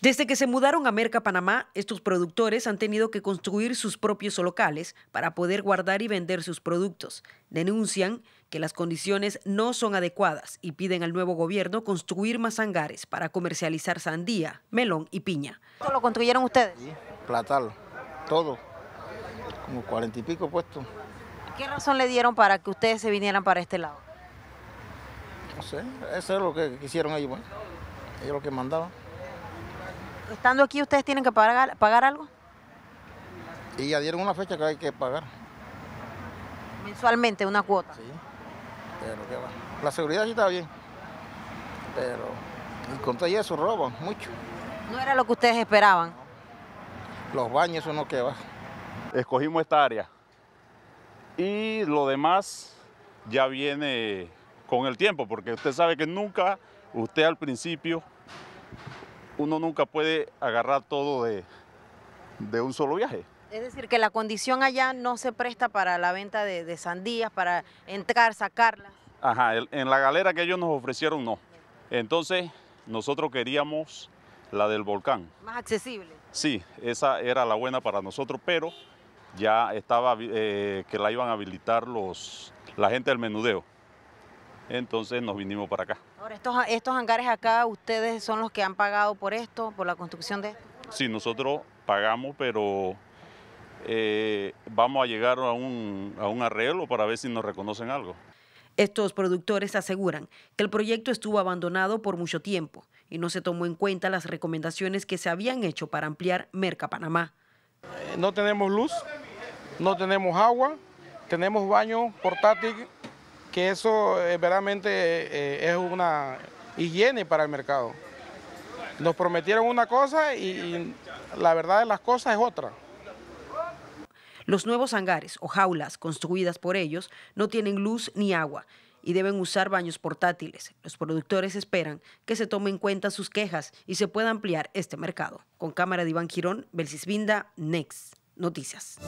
Desde que se mudaron a Merca, Panamá, estos productores han tenido que construir sus propios locales para poder guardar y vender sus productos. Denuncian que las condiciones no son adecuadas y piden al nuevo gobierno construir más hangares para comercializar sandía, melón y piña. ¿Todo lo construyeron ustedes? Sí, platal, todo, como cuarenta y pico puestos. ¿Qué razón le dieron para que ustedes se vinieran para este lado? No sé, eso es lo que quisieron ellos, bueno. Pues. ellos lo que mandaban. ¿Estando aquí ustedes tienen que pagar, pagar algo? Y ya dieron una fecha que hay que pagar. Mensualmente, una cuota. Sí, pero qué va. La seguridad sí está bien, pero y eso roban mucho. No era lo que ustedes esperaban. Los baños, eso no que va. Escogimos esta área y lo demás ya viene con el tiempo, porque usted sabe que nunca, usted al principio uno nunca puede agarrar todo de, un solo viaje. Es decir, que la condición allá no se presta para la venta de, sandías, para entrar, sacarlas. Ajá, en la galera que ellos nos ofrecieron no. Entonces, nosotros queríamos la del volcán. Más accesible. Sí, esa era la buena para nosotros, pero ya estaba eh, que la iban a habilitar los, la gente del menudeo entonces nos vinimos para acá. Ahora, estos, hangares acá, ¿ustedes son los que han pagado por esto, por la construcción de esto? Sí, nosotros pagamos, pero eh, vamos a llegar a un, a un arreglo para ver si nos reconocen algo. Estos productores aseguran que el proyecto estuvo abandonado por mucho tiempo y no se tomó en cuenta las recomendaciones que se habían hecho para ampliar Merca Panamá. No tenemos luz, no tenemos agua, tenemos baño portátil que eso es eh, verdaderamente eh, es una higiene para el mercado. Nos prometieron una cosa y, la verdad de las cosas es otra. Los nuevos hangares o jaulas construidas por ellos no tienen luz ni agua y deben usar baños portátiles. Los productores esperan que se tomen en cuenta sus quejas y se pueda ampliar este mercado. Con cámara de Iván Girón, Belcisbinda, Next Noticias.